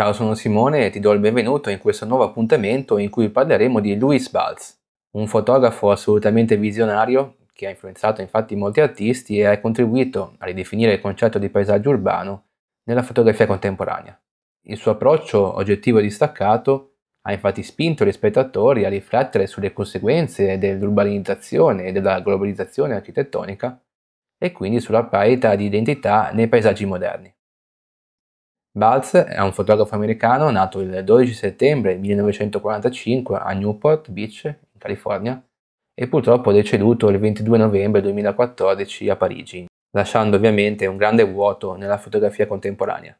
Ciao, sono Simone e ti do il benvenuto in questo nuovo appuntamento in cui parleremo di Louis Balz, un fotografo assolutamente visionario che ha influenzato infatti molti artisti e ha contribuito a ridefinire il concetto di paesaggio urbano nella fotografia contemporanea. Il suo approccio oggettivo e distaccato ha infatti spinto gli spettatori a riflettere sulle conseguenze dell'urbanizzazione e della globalizzazione architettonica e quindi sulla parità di identità nei paesaggi moderni. Balz è un fotografo americano nato il 12 settembre 1945 a Newport Beach, in California, e purtroppo deceduto il 22 novembre 2014 a Parigi, lasciando ovviamente un grande vuoto nella fotografia contemporanea.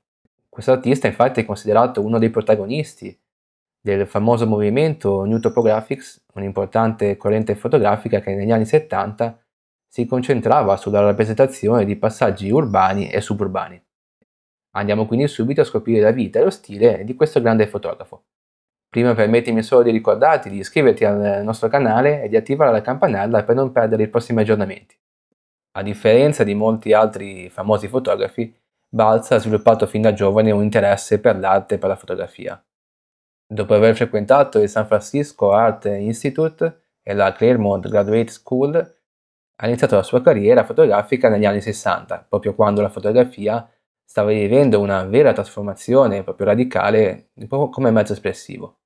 Questo artista infatti è considerato uno dei protagonisti del famoso movimento New Topographics, un'importante corrente fotografica che negli anni 70 si concentrava sulla rappresentazione di passaggi urbani e suburbani. Andiamo quindi subito a scoprire la vita e lo stile di questo grande fotografo. Prima permettimi solo di ricordarti di iscriverti al nostro canale e di attivare la campanella per non perdere i prossimi aggiornamenti. A differenza di molti altri famosi fotografi, Balza ha sviluppato fin da giovane un interesse per l'arte e per la fotografia. Dopo aver frequentato il San Francisco Art Institute e la Claremont Graduate School, ha iniziato la sua carriera fotografica negli anni 60, proprio quando la fotografia stava vivendo una vera trasformazione proprio radicale, proprio come mezzo espressivo.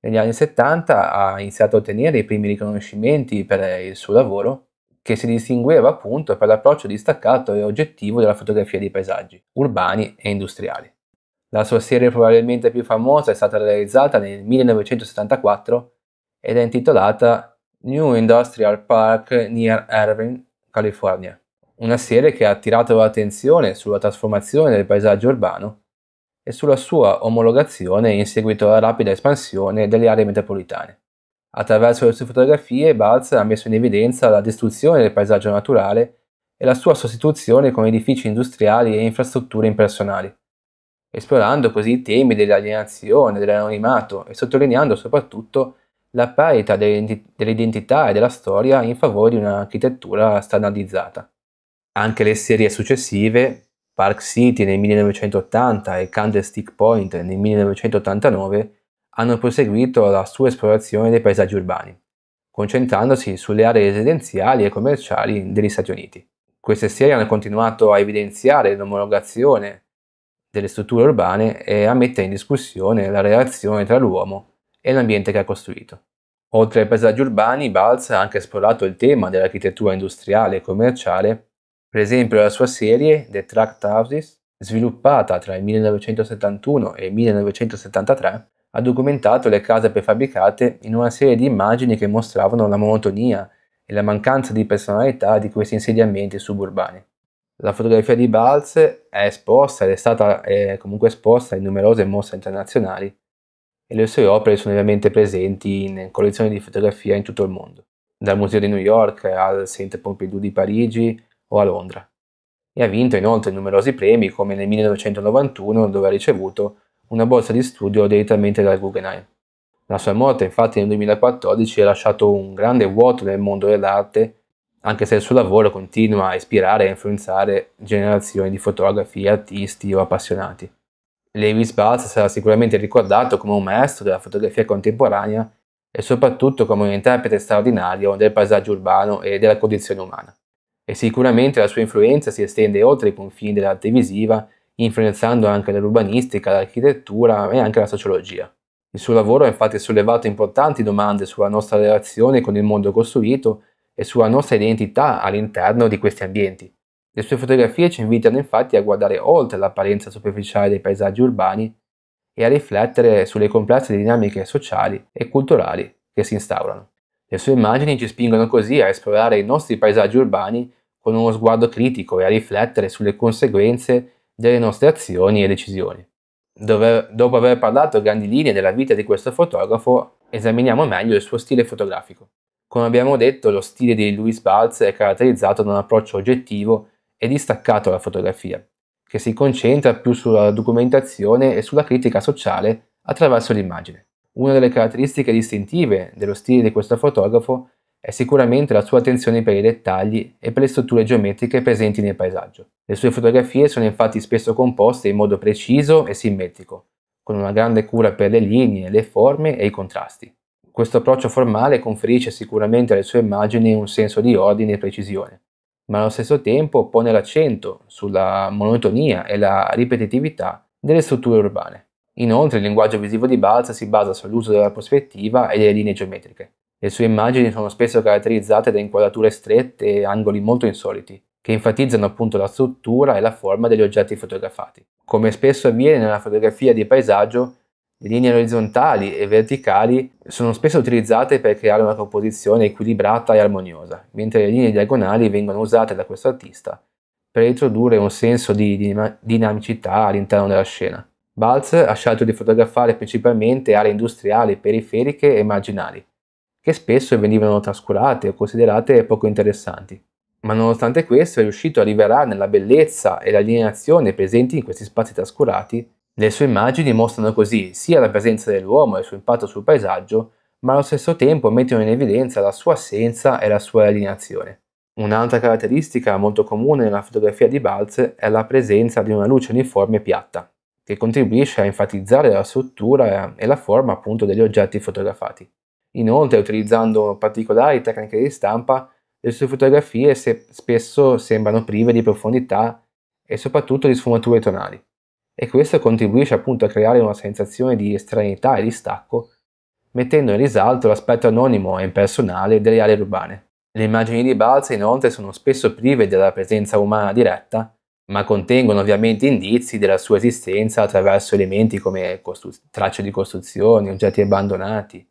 Negli anni 70 ha iniziato a ottenere i primi riconoscimenti per il suo lavoro, che si distingueva appunto per l'approccio distaccato e oggettivo della fotografia di paesaggi, urbani e industriali. La sua serie probabilmente più famosa è stata realizzata nel 1974 ed è intitolata New Industrial Park Near Irvine, California una serie che ha attirato l'attenzione sulla trasformazione del paesaggio urbano e sulla sua omologazione in seguito alla rapida espansione delle aree metropolitane. Attraverso le sue fotografie Balz ha messo in evidenza la distruzione del paesaggio naturale e la sua sostituzione con edifici industriali e infrastrutture impersonali, esplorando così i temi dell'alienazione, dell'anonimato e sottolineando soprattutto la parità dell'identità e della storia in favore di un'architettura standardizzata. Anche le serie successive, Park City nel 1980 e Candlestick Point nel 1989, hanno proseguito la sua esplorazione dei paesaggi urbani, concentrandosi sulle aree residenziali e commerciali degli Stati Uniti. Queste serie hanno continuato a evidenziare l'omologazione delle strutture urbane e a mettere in discussione la relazione tra l'uomo e l'ambiente che ha costruito. Oltre ai paesaggi urbani, Balz ha anche esplorato il tema dell'architettura industriale e commerciale per esempio la sua serie The Tract Houses, sviluppata tra il 1971 e il 1973, ha documentato le case prefabbricate in una serie di immagini che mostravano la monotonia e la mancanza di personalità di questi insediamenti suburbani. La fotografia di Balz è esposta ed è stata è comunque esposta in numerose mostre internazionali e le sue opere sono ovviamente presenti in collezioni di fotografia in tutto il mondo, dal Museo di New York al Centre Pompidou di Parigi o a Londra. E ha vinto inoltre numerosi premi come nel 1991 dove ha ricevuto una borsa di studio direttamente dal Guggenheim. La sua morte infatti nel 2014 ha lasciato un grande vuoto nel mondo dell'arte, anche se il suo lavoro continua a ispirare e influenzare generazioni di fotografi, artisti o appassionati. Lewis Balz sarà sicuramente ricordato come un maestro della fotografia contemporanea e soprattutto come un interprete straordinario del paesaggio urbano e della condizione umana e sicuramente la sua influenza si estende oltre i confini dell'arte visiva, influenzando anche l'urbanistica, l'architettura e anche la sociologia. Il suo lavoro ha infatti sollevato importanti domande sulla nostra relazione con il mondo costruito e sulla nostra identità all'interno di questi ambienti. Le sue fotografie ci invitano infatti a guardare oltre l'apparenza superficiale dei paesaggi urbani e a riflettere sulle complesse dinamiche sociali e culturali che si instaurano. Le sue immagini ci spingono così a esplorare i nostri paesaggi urbani con uno sguardo critico e a riflettere sulle conseguenze delle nostre azioni e decisioni. Dove, dopo aver parlato a grandi linee della vita di questo fotografo, esaminiamo meglio il suo stile fotografico. Come abbiamo detto, lo stile di Louis Balz è caratterizzato da un approccio oggettivo e distaccato alla fotografia, che si concentra più sulla documentazione e sulla critica sociale attraverso l'immagine. Una delle caratteristiche distintive dello stile di questo fotografo è sicuramente la sua attenzione per i dettagli e per le strutture geometriche presenti nel paesaggio. Le sue fotografie sono infatti spesso composte in modo preciso e simmetrico, con una grande cura per le linee, le forme e i contrasti. Questo approccio formale conferisce sicuramente alle sue immagini un senso di ordine e precisione, ma allo stesso tempo pone l'accento sulla monotonia e la ripetitività delle strutture urbane. Inoltre il linguaggio visivo di Balza si basa sull'uso della prospettiva e delle linee geometriche. Le sue immagini sono spesso caratterizzate da inquadrature strette e angoli molto insoliti, che enfatizzano appunto la struttura e la forma degli oggetti fotografati. Come spesso avviene nella fotografia di paesaggio, le linee orizzontali e verticali sono spesso utilizzate per creare una composizione equilibrata e armoniosa, mentre le linee diagonali vengono usate da questo artista per introdurre un senso di dinamicità all'interno della scena. Balz ha scelto di fotografare principalmente aree industriali, periferiche e marginali, che spesso venivano trascurate o considerate poco interessanti. Ma nonostante questo è riuscito a rivelare nella bellezza e l'allineazione presenti in questi spazi trascurati. Le sue immagini mostrano così sia la presenza dell'uomo e il suo impatto sul paesaggio, ma allo stesso tempo mettono in evidenza la sua assenza e la sua allineazione. Un'altra caratteristica molto comune nella fotografia di Balz è la presenza di una luce uniforme piatta, che contribuisce a enfatizzare la struttura e la forma appunto degli oggetti fotografati. Inoltre, utilizzando particolari tecniche di stampa, le sue fotografie se spesso sembrano prive di profondità e soprattutto di sfumature tonali, e questo contribuisce appunto a creare una sensazione di estraneità e distacco, mettendo in risalto l'aspetto anonimo e impersonale delle aree urbane. Le immagini di Balza inoltre sono spesso prive della presenza umana diretta ma contengono ovviamente indizi della sua esistenza attraverso elementi come costru- tracce di costruzioni, oggetti abbandonati.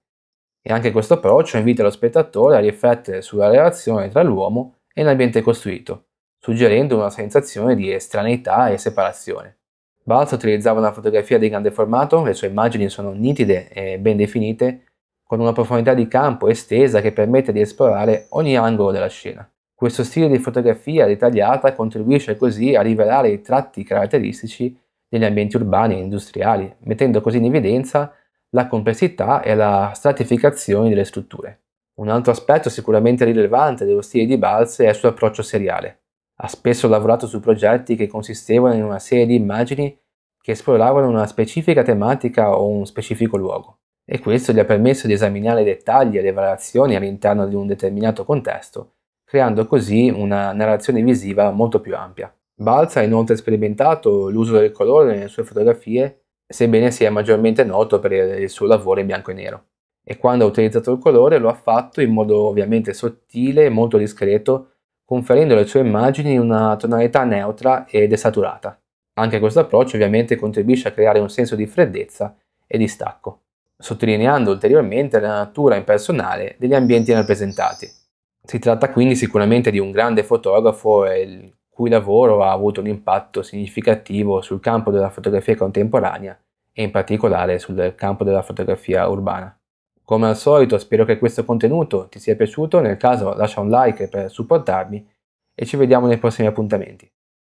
E anche questo approccio invita lo spettatore a riflettere sulla relazione tra l'uomo e l'ambiente costruito, suggerendo una sensazione di estraneità e separazione. Balz utilizzava una fotografia di grande formato, le sue immagini sono nitide e ben definite, con una profondità di campo estesa che permette di esplorare ogni angolo della scena. Questo stile di fotografia dettagliata contribuisce così a rivelare i tratti caratteristici degli ambienti urbani e industriali, mettendo così in evidenza la complessità e la stratificazione delle strutture. Un altro aspetto sicuramente rilevante dello stile di Balz è il suo approccio seriale. Ha spesso lavorato su progetti che consistevano in una serie di immagini che esploravano una specifica tematica o un specifico luogo, e questo gli ha permesso di esaminare i dettagli e le variazioni all'interno di un determinato contesto creando così una narrazione visiva molto più ampia. Balza ha inoltre sperimentato l'uso del colore nelle sue fotografie, sebbene sia maggiormente noto per il suo lavoro in bianco e nero. E quando ha utilizzato il colore lo ha fatto in modo ovviamente sottile e molto discreto, conferendo alle sue immagini una tonalità neutra e desaturata. Anche questo approccio ovviamente contribuisce a creare un senso di freddezza e di stacco, sottolineando ulteriormente la natura impersonale degli ambienti rappresentati. Si tratta quindi sicuramente di un grande fotografo il cui lavoro ha avuto un impatto significativo sul campo della fotografia contemporanea e in particolare sul campo della fotografia urbana. Come al solito spero che questo contenuto ti sia piaciuto, nel caso lascia un like per supportarmi e ci vediamo nei prossimi appuntamenti.